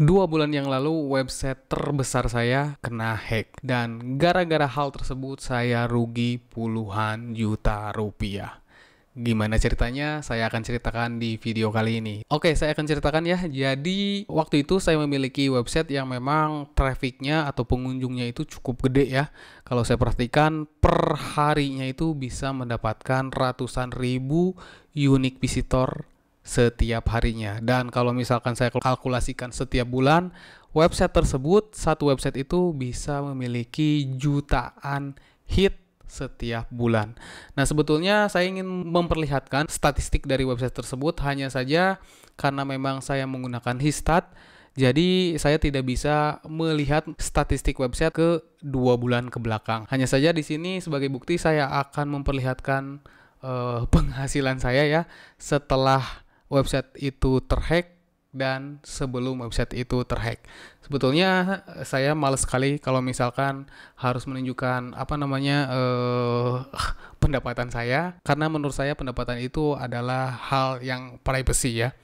Dua bulan yang lalu, website terbesar saya kena hack, dan gara-gara hal tersebut, saya rugi puluhan juta rupiah. Gimana ceritanya? Saya akan ceritakan di video kali ini. Oke, saya akan ceritakan ya. Jadi, waktu itu saya memiliki website yang memang trafficnya atau pengunjungnya itu cukup gede ya. Kalau saya perhatikan, per harinya itu bisa mendapatkan ratusan ribu unique visitor setiap harinya. Dan kalau misalkan saya kalkulasikan setiap bulan, website tersebut, satu website itu bisa memiliki jutaan hit setiap bulan. Nah, sebetulnya saya ingin memperlihatkan statistik dari website tersebut hanya saja karena memang saya menggunakan Histat, jadi saya tidak bisa melihat statistik website ke dua bulan ke belakang. Hanya saja di sini sebagai bukti saya akan memperlihatkan eh, penghasilan saya ya setelah website itu terhack dan sebelum website itu terhack. Sebetulnya eh, saya males sekali kalau misalkan harus menunjukkan apa namanya eh, pendapatan saya karena menurut saya pendapatan itu adalah hal yang privacy ya.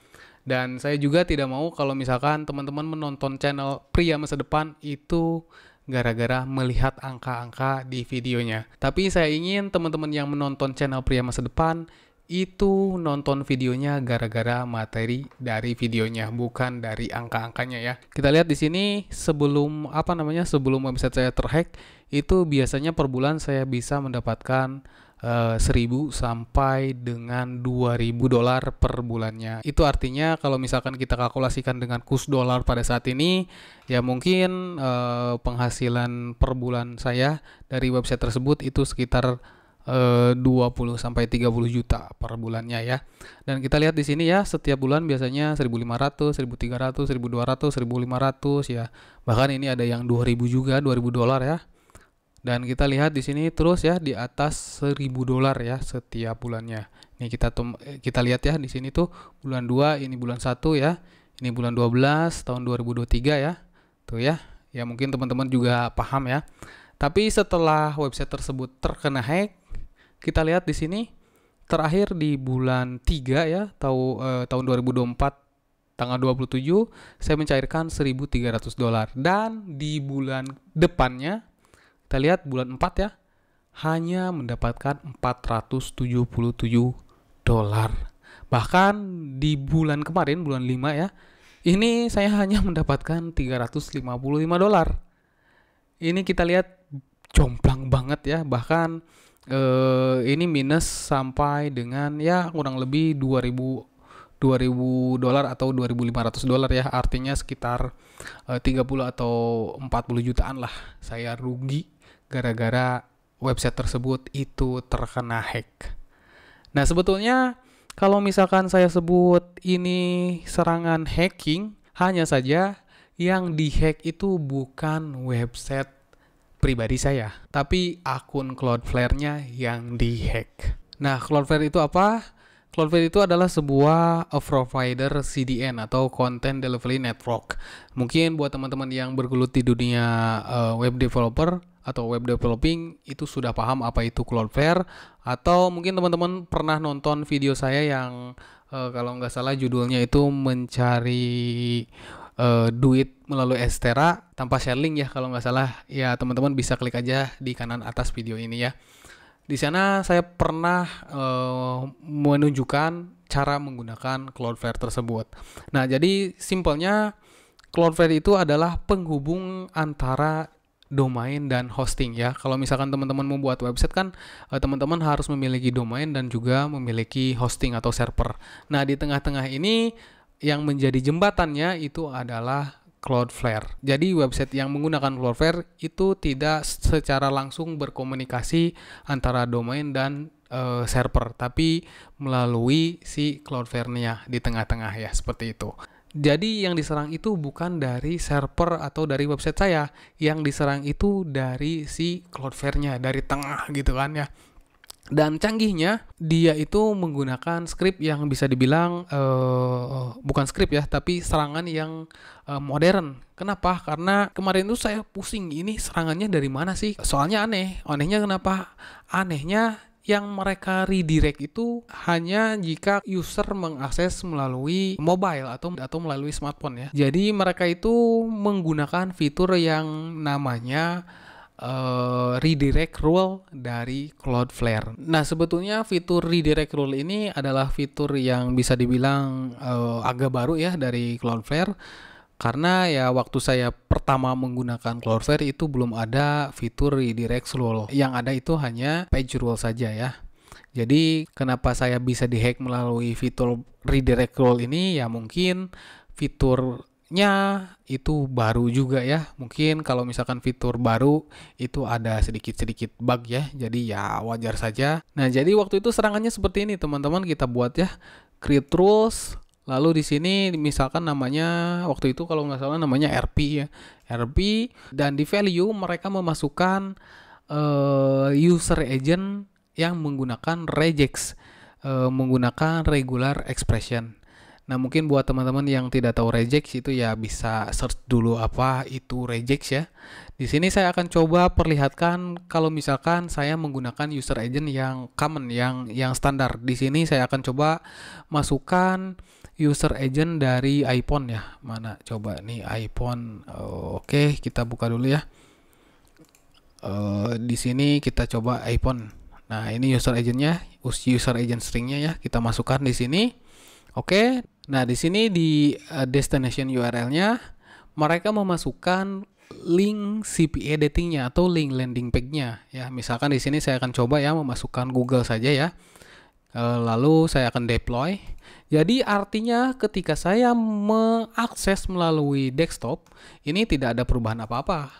Dan saya juga tidak mau kalau misalkan teman-teman menonton channel pria masa depan itu gara-gara melihat angka-angka di videonya. Tapi saya ingin teman-teman yang menonton channel pria masa depan itu nonton videonya gara-gara materi dari videonya bukan dari angka-angkanya ya. Kita lihat di sini sebelum apa namanya sebelum website saya terhack itu biasanya per bulan saya bisa mendapatkan eh, seribu 1000 sampai dengan 2000 dolar per bulannya. Itu artinya kalau misalkan kita kalkulasikan dengan kurs dolar pada saat ini ya mungkin uh, penghasilan per bulan saya dari website tersebut itu sekitar 20 eh, sampai 30 juta per bulannya ya. Dan kita lihat di sini ya, setiap bulan biasanya 1.500, 1.300, 1.200, 1.500 ya. Bahkan ini ada yang 2.000 juga, 2.000 dolar ya. Dan kita lihat di sini terus ya di atas 1.000 dolar ya setiap bulannya. ini kita eh, kita lihat ya di sini tuh bulan 2, ini bulan 1 ya. Ini bulan 12 tahun 2023 ya. Tuh ya. Ya mungkin teman-teman juga paham ya. Tapi setelah website tersebut terkena hack, kita lihat di sini terakhir di bulan 3 ya tahu eh, tahun 2024 tanggal 27 saya mencairkan 1.300 dolar dan di bulan depannya kita lihat bulan 4 ya hanya mendapatkan 477 dolar. Bahkan di bulan kemarin bulan 5 ya, ini saya hanya mendapatkan 355 dolar. Ini kita lihat jomplang banget ya, bahkan uh, ini minus sampai dengan ya kurang lebih 2000 2000 dolar atau 2500 dolar ya artinya sekitar eh, uh, 30 atau 40 jutaan lah saya rugi gara-gara website tersebut itu terkena hack. Nah, sebetulnya kalau misalkan saya sebut ini serangan hacking, hanya saja yang dihack itu bukan website pribadi saya, tapi akun Cloudflare-nya yang dihack. Nah, Cloudflare itu apa? Cloudflare itu adalah sebuah provider CDN atau Content Delivery Network. Mungkin buat teman-teman yang bergelut di dunia uh, web developer atau web developing itu sudah paham apa itu Cloudflare atau mungkin teman-teman pernah nonton video saya yang uh, kalau nggak salah judulnya itu mencari uh, duit melalui Estera tanpa share link ya kalau nggak salah ya teman-teman bisa klik aja di kanan atas video ini ya di sana saya pernah uh, menunjukkan cara menggunakan Cloudflare tersebut nah jadi simpelnya Cloudflare itu adalah penghubung antara domain dan hosting ya. Kalau misalkan teman-teman membuat website kan eh, teman-teman harus memiliki domain dan juga memiliki hosting atau server. Nah, di tengah-tengah ini yang menjadi jembatannya itu adalah Cloudflare. Jadi website yang menggunakan Cloudflare itu tidak secara langsung berkomunikasi antara domain dan uh, server, tapi melalui si Cloudflare-nya di tengah-tengah ya, seperti itu. Jadi yang diserang itu bukan dari server atau dari website saya, yang diserang itu dari si Cloudflare-nya, dari tengah gitu kan ya dan canggihnya dia itu menggunakan script yang bisa dibilang uh, bukan script ya tapi serangan yang uh, modern kenapa karena kemarin itu saya pusing ini serangannya dari mana sih soalnya aneh anehnya kenapa anehnya yang mereka redirect itu hanya jika user mengakses melalui mobile atau atau melalui smartphone ya. Jadi mereka itu menggunakan fitur yang namanya uh, redirect rule dari Cloudflare. Nah, sebetulnya fitur redirect rule ini adalah fitur yang bisa dibilang uh, agak baru ya dari Cloudflare. Karena ya waktu saya pertama menggunakan Cloudflare itu belum ada fitur redirect rule. Yang ada itu hanya page rule saja ya. Jadi kenapa saya bisa dihack melalui fitur redirect rule ini ya mungkin fitur nya itu baru juga ya. Mungkin kalau misalkan fitur baru itu ada sedikit-sedikit bug ya. Jadi ya wajar saja. Nah, jadi waktu itu serangannya seperti ini teman-teman kita buat ya. Create rules Lalu di sini misalkan namanya waktu itu kalau nggak salah namanya RP ya. RP dan di value mereka memasukkan uh, user agent yang menggunakan regex uh, eh, menggunakan regular expression. Nah mungkin buat teman-teman yang tidak tahu rejects itu ya bisa search dulu apa itu rejects ya. Di sini saya akan coba perlihatkan kalau misalkan saya menggunakan user agent yang common yang yang standar. Di sini saya akan coba masukkan user agent dari iPhone ya. Mana coba nih iPhone. Oke, kita buka dulu ya. Eh, di sini kita coba iPhone. Nah, ini user agentnya, user agent stringnya ya. Kita masukkan di sini. Oke, Nah, di sini di eh, destination URL-nya mereka memasukkan link CPA e datingnya atau link landing page-nya ya. Misalkan di sini saya akan coba ya memasukkan Google saja ya. Eh, lalu saya akan deploy. Jadi artinya ketika saya mengakses melalui desktop, ini tidak ada perubahan apa-apa.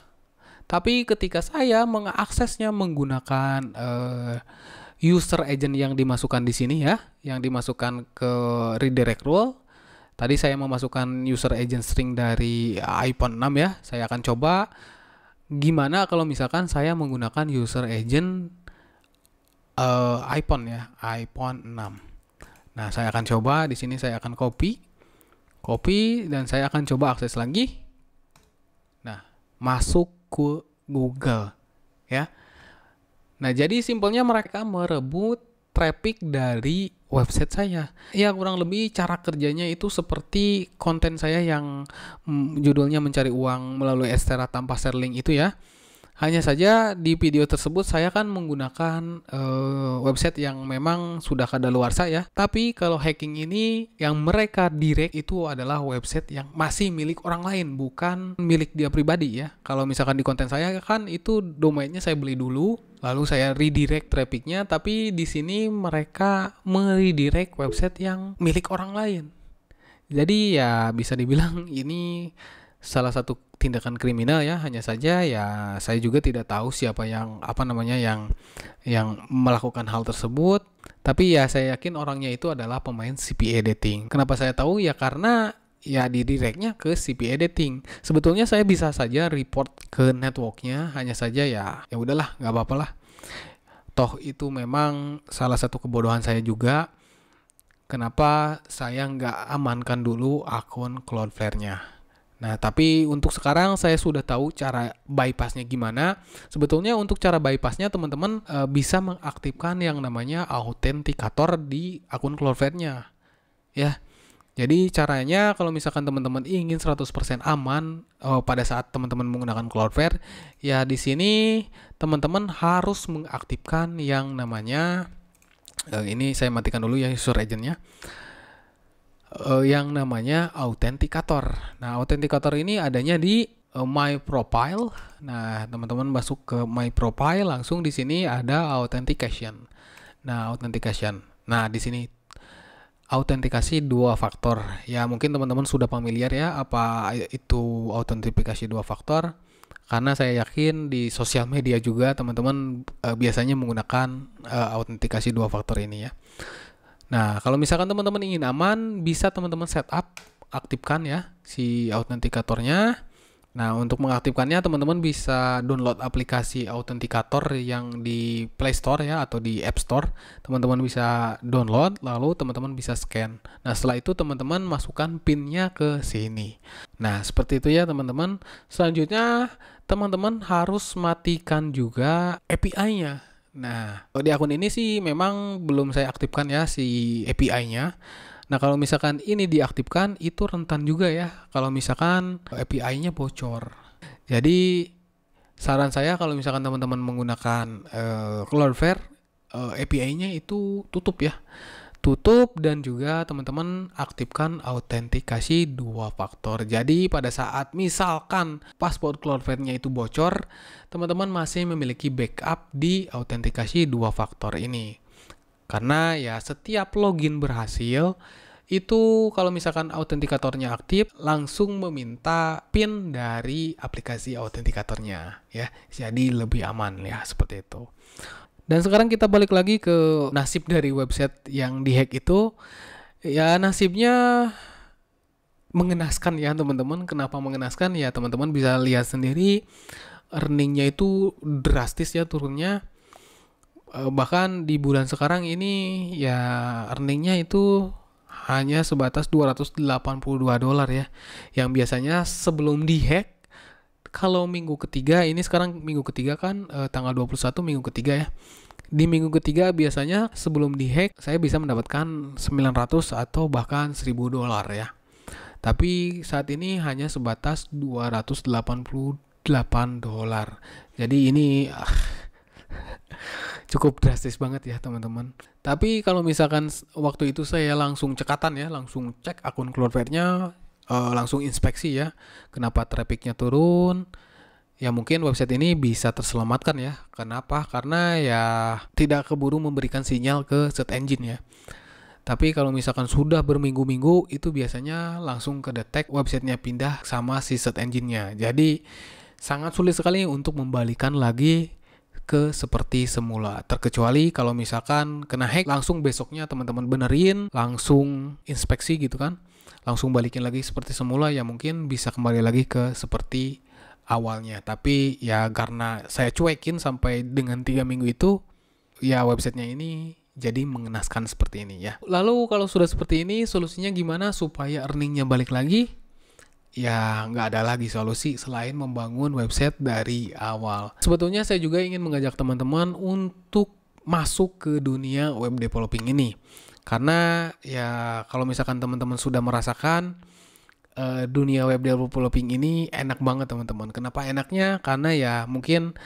Tapi ketika saya mengaksesnya menggunakan eh, user agent yang dimasukkan di sini ya, yang dimasukkan ke redirect rule. Tadi saya memasukkan user agent string dari iPhone 6 ya. Saya akan coba gimana kalau misalkan saya menggunakan user agent uh, iPhone ya, iPhone 6. Nah, saya akan coba di sini saya akan copy copy dan saya akan coba akses lagi. Nah, masuk ke Google ya. Nah, jadi simpelnya mereka merebut traffic dari website saya. Ya, kurang lebih cara kerjanya itu seperti konten saya yang mm, judulnya mencari uang melalui Estera tanpa share itu ya. Hanya saja di video tersebut saya kan menggunakan uh, website yang memang sudah kadaluarsa ya. Tapi kalau hacking ini yang mereka direct itu adalah website yang masih milik orang lain, bukan milik dia pribadi ya. Kalau misalkan di konten saya kan itu domainnya saya beli dulu, lalu saya redirect trafficnya, tapi di sini mereka meredirect website yang milik orang lain. Jadi ya bisa dibilang ini salah satu tindakan kriminal ya hanya saja ya saya juga tidak tahu siapa yang apa namanya yang yang melakukan hal tersebut tapi ya saya yakin orangnya itu adalah pemain CPA dating kenapa saya tahu ya karena ya di directnya ke CPA dating. Sebetulnya saya bisa saja report ke networknya, hanya saja ya ya udahlah nggak apa-apa lah. Toh itu memang salah satu kebodohan saya juga. Kenapa saya nggak amankan dulu akun Cloudflare-nya? Nah, tapi untuk sekarang saya sudah tahu cara bypassnya gimana. Sebetulnya untuk cara bypassnya teman-teman e, bisa mengaktifkan yang namanya autentikator di akun CloudFlare-nya. Ya. Jadi caranya kalau misalkan teman-teman ingin 100% aman e, pada saat teman-teman menggunakan Cloudflare, ya di sini teman-teman harus mengaktifkan yang namanya e, ini saya matikan dulu ya user agent nya uh, yang namanya autentikator. Nah, autentikator ini adanya di uh, My Profile. Nah, teman-teman masuk ke My Profile, langsung di sini ada authentication. Nah, authentication. Nah, di sini autentikasi dua faktor. Ya, mungkin teman-teman sudah familiar ya apa itu autentifikasi dua faktor. Karena saya yakin di sosial media juga teman-teman uh, biasanya menggunakan uh, autentikasi dua faktor ini ya. Nah, kalau misalkan teman-teman ingin aman, bisa teman-teman setup, aktifkan ya si autentikatornya. Nah, untuk mengaktifkannya teman-teman bisa download aplikasi autentikator yang di Play Store ya atau di App Store. Teman-teman bisa download lalu teman-teman bisa scan. Nah, setelah itu teman-teman masukkan PIN-nya ke sini. Nah, seperti itu ya teman-teman. Selanjutnya teman-teman harus matikan juga API-nya. Nah, kalau di akun ini sih memang belum saya aktifkan ya si API-nya. Nah, kalau misalkan ini diaktifkan itu rentan juga ya kalau misalkan API-nya bocor. Jadi saran saya kalau misalkan teman-teman menggunakan uh, Cloudflare uh, eh, API-nya itu tutup ya tutup dan juga teman-teman aktifkan autentikasi dua faktor. Jadi pada saat misalkan password CloudFlare-nya itu bocor, teman-teman masih memiliki backup di autentikasi dua faktor ini. Karena ya setiap login berhasil, itu kalau misalkan autentikatornya aktif langsung meminta PIN dari aplikasi autentikatornya ya. Jadi lebih aman ya seperti itu. Dan sekarang kita balik lagi ke nasib dari website yang dihack itu. Ya nasibnya mengenaskan ya teman-teman. Kenapa mengenaskan? Ya teman-teman bisa lihat sendiri earningnya itu drastis ya turunnya. E, bahkan di bulan sekarang ini ya earningnya itu hanya sebatas 282 dolar ya. Yang biasanya sebelum dihack kalau minggu ketiga ini sekarang minggu ketiga kan eh, tanggal 21 minggu ketiga ya. Di minggu ketiga biasanya sebelum di hack saya bisa mendapatkan 900 atau bahkan 1000 dolar ya. Tapi saat ini hanya sebatas 288 dolar. Jadi ini ah, cukup drastis banget ya teman-teman. Tapi kalau misalkan waktu itu saya langsung cekatan ya, langsung cek akun Cloudflare-nya, uh, langsung inspeksi ya. Kenapa trafficnya turun? Ya mungkin website ini bisa terselamatkan ya. Kenapa? Karena ya tidak keburu memberikan sinyal ke search engine ya. Tapi kalau misalkan sudah berminggu-minggu itu biasanya langsung ke detect websitenya pindah sama si search engine-nya. Jadi sangat sulit sekali untuk membalikan lagi ke seperti semula. Terkecuali kalau misalkan kena hack langsung besoknya teman-teman benerin, langsung inspeksi gitu kan langsung balikin lagi seperti semula ya mungkin bisa kembali lagi ke seperti awalnya tapi ya karena saya cuekin sampai dengan tiga minggu itu ya websitenya ini jadi mengenaskan seperti ini ya. Lalu kalau sudah seperti ini, solusinya gimana supaya earningnya balik lagi? Ya nggak ada lagi solusi selain membangun website dari awal. Sebetulnya saya juga ingin mengajak teman-teman untuk masuk ke dunia web developing ini. Karena ya kalau misalkan teman-teman sudah merasakan uh, dunia web developing ini enak banget teman-teman. Kenapa enaknya? Karena ya mungkin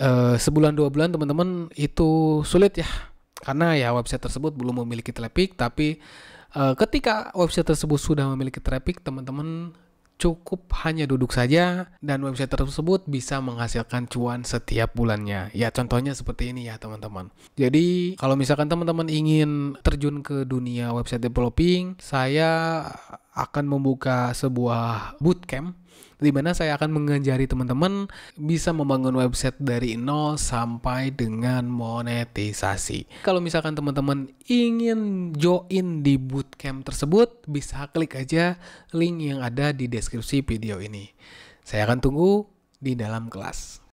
uh, sebulan dua bulan teman-teman itu sulit ya. Karena ya website tersebut belum memiliki traffic, tapi uh, ketika website tersebut sudah memiliki traffic, teman-teman cukup hanya duduk saja dan website tersebut bisa menghasilkan cuan setiap bulannya. Ya contohnya seperti ini ya teman-teman. Jadi kalau misalkan teman-teman ingin terjun ke dunia website developing, saya akan membuka sebuah bootcamp di mana saya akan mengajari teman-teman bisa membangun website dari nol sampai dengan monetisasi. Kalau misalkan teman-teman ingin join di bootcamp tersebut, bisa klik aja link yang ada di deskripsi video ini. Saya akan tunggu di dalam kelas.